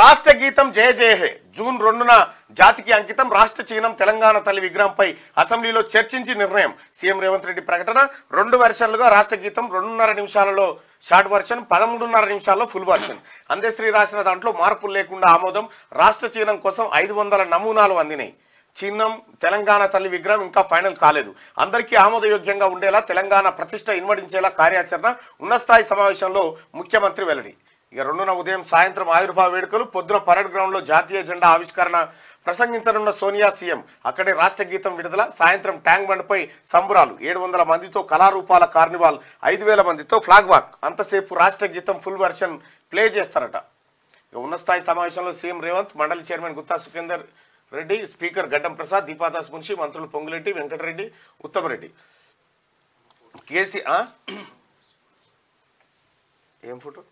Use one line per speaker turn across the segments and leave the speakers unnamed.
రాష్ట్ర గీతం జయ జయహే హే జూన్ రెండున జాతికి అంకితం రాష్ట్ర చిహ్నం తెలంగాణ తల్లి విగ్రహంపై అసెంబ్లీలో చర్చించి నిర్ణయం సీఎం రేవంత్ రెడ్డి ప్రకటన రెండు వెర్షన్లుగా రాష్ట్ర గీతం రెండున్నర నిమిషాలలో షార్ట్ వర్షన్ పదమూడున్నర నిమిషాల్లో ఫుల్ వర్షన్ అందశ్రీ రాసిన దాంట్లో మార్పులు లేకుండా ఆమోదం రాష్ట్ర చిహ్నం కోసం ఐదు నమూనాలు అందినాయి చిహ్నం తెలంగాణ తల్లి విగ్రహం ఇంకా ఫైనల్ కాలేదు అందరికీ ఆమోదయోగ్యంగా ఉండేలా తెలంగాణ ప్రతిష్ట ఇన్వడించేలా కార్యాచరణ ఉన్నస్థాయి సమావేశంలో ముఖ్యమంత్రి వెల్లడి ఇక రెండున ఉదయం సాయంత్రం ఆవిర్భావ వేడుకలు పొద్దున పరేడ్ గ్రౌండ్లో జాతీయ జెండా ఆవిష్కరణ ప్రసంగించనున్న సోనియా సీఎం అక్కడే రాష్ట్ర గీతం విడుదల సాయంత్రం ట్యాంక్ బండ్పై సంబురాలు ఏడు వందల మందితో కళారూపాల కార్నివాల్ ఐదు వేల మందితో ఫ్లాగ్ వాక్ అంతసేపు రాష్ట్ర గీతం ఫుల్ వెర్షన్ ప్లే చేస్తారట ఉన్నతస్థాయి సమావేశంలో సీఎం రేవంత్ మండలి చైర్మన్ గుత్తా సుఖేందర్ రెడ్డి స్పీకర్ గడ్డం ప్రసాద్ దీపాదాస్ మున్షి మంత్రులు పొంగిరెడ్డి వెంకటరెడ్డి ఉత్తమరెడ్డి కేసీ ఏం ఫోటో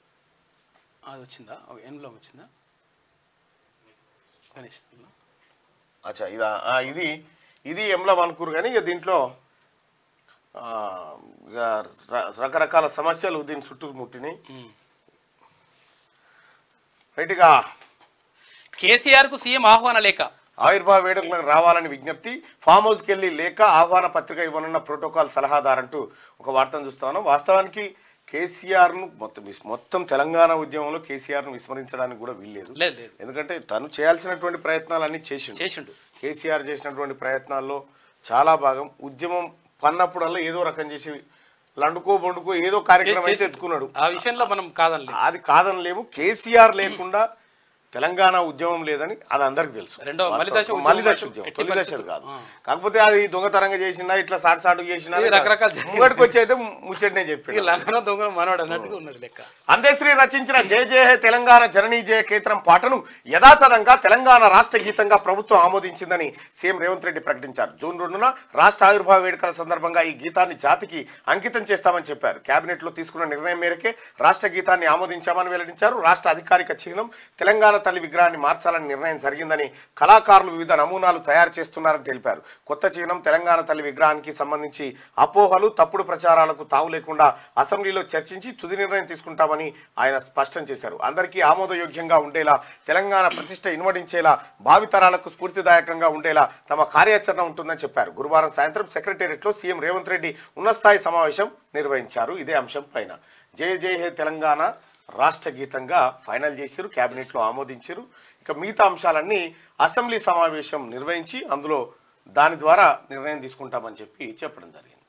అది వచ్చిందా ఎన్లో వచ్చిందా అచ్చా ఇదా ఇది ఇది ఎంలా అనుకురు కానీ ఇక దీంట్లో రకరకాల సమస్యలు దీని చుట్టుముట్టినాయి రైట్గా కేసీఆర్ కు సీఎం ఆహ్వాన లేఖ ఆవిర్భావ వేడుకలకు రావాలని విజ్ఞప్తి ఫామ్ హౌస్కి వెళ్ళి లేక ఆహ్వాన పత్రిక ఇవ్వనున్న ప్రోటోకాల్ సలహాదారంటూ ఒక వార్తను చూస్తాను వాస్తవానికి కేసీఆర్ను మొత్తం మొత్తం తెలంగాణ ఉద్యమంలో కేసీఆర్ను విస్మరించడానికి కూడా వీల్లేదు ఎందుకంటే తను చేయాల్సినటువంటి ప్రయత్నాలన్నీ చేసిండు చేసిండు కేసీఆర్ చేసినటువంటి ప్రయత్నాల్లో చాలా భాగం ఉద్యమం పన్నప్పుడల్లా ఏదో రకం చేసి లండుకో బండుకో ఏదో కార్యక్రమం అయితే ఎత్తుకున్నాడు ఆ విషయంలో మనం కాదని అది లేము కేసీఆర్ లేకుండా తెలంగాణ ఉద్యమం లేదని అది అందరికి తెలుసు మలిదశ ఉద్యమం కాదు కాకపోతే అది దొంగతనంగా చేసినా ఇట్లా సాటు సాటు చేసినా రకరకాల ముంగడికి వచ్చి అయితే ముచ్చటనే చెప్పి అందేశ్రీ రచించిన జే జే హే తెలంగాణ జననీ జయ కేత్రం పాటను యథాతథంగా తెలంగాణ రాష్ట్ర గీతంగా ప్రభుత్వం ఆమోదించిందని సీఎం రేవంత్ రెడ్డి ప్రకటించారు జూన్ రెండున రాష్ట్ర ఆవిర్భావ వేడుకల సందర్భంగా ఈ గీతాన్ని జాతికి అంకితం చేస్తామని చెప్పారు కేబినెట్ లో తీసుకున్న నిర్ణయం మేరకే రాష్ట్ర గీతాన్ని ఆమోదించామని వెల్లడించారు రాష్ట్ర అధికారిక చిహ్నం తెలంగాణ తల్లి విగ్రహాన్ని మార్చాలని నిర్ణయం జరిగిందని కళాకారులు వివిధ నమూనాలు తయారు చేస్తున్నారని తెలిపారు కొత్త చిహ్నం తెలంగాణ తల్లి విగ్రహానికి సంబంధించి అపోహలు తప్పుడు ప్రచారాలకు తావు లేకుండా అసెంబ్లీలో చర్చించి తుది నిర్ణయం తీసుకుంటామని ఆయన స్పష్టం చేశారు అందరికీ ఆమోదయోగ్యంగా ఉండేలా తెలంగాణ ప్రతిష్ట ఇన్వడించేలా భావితరాలకు స్ఫూర్తిదాయకంగా ఉండేలా తమ కార్యాచరణ ఉంటుందని చెప్పారు గురువారం సాయంత్రం సెక్రటేరియట్లో సీఎం రేవంత్ రెడ్డి స్థాయి సమావేశం నిర్వహించారు ఇదే అంశం పైన జయ జయ హే తెలంగాణ రాష్ట్ర గీతంగా ఫైనల్ చేశారు క్యాబినెట్లో ఆమోదించారు ఇక మిగతా అంశాలన్నీ అసెంబ్లీ సమావేశం నిర్వహించి అందులో దాని ద్వారా నిర్ణయం తీసుకుంటామని చెప్పి చెప్పడం జరిగింది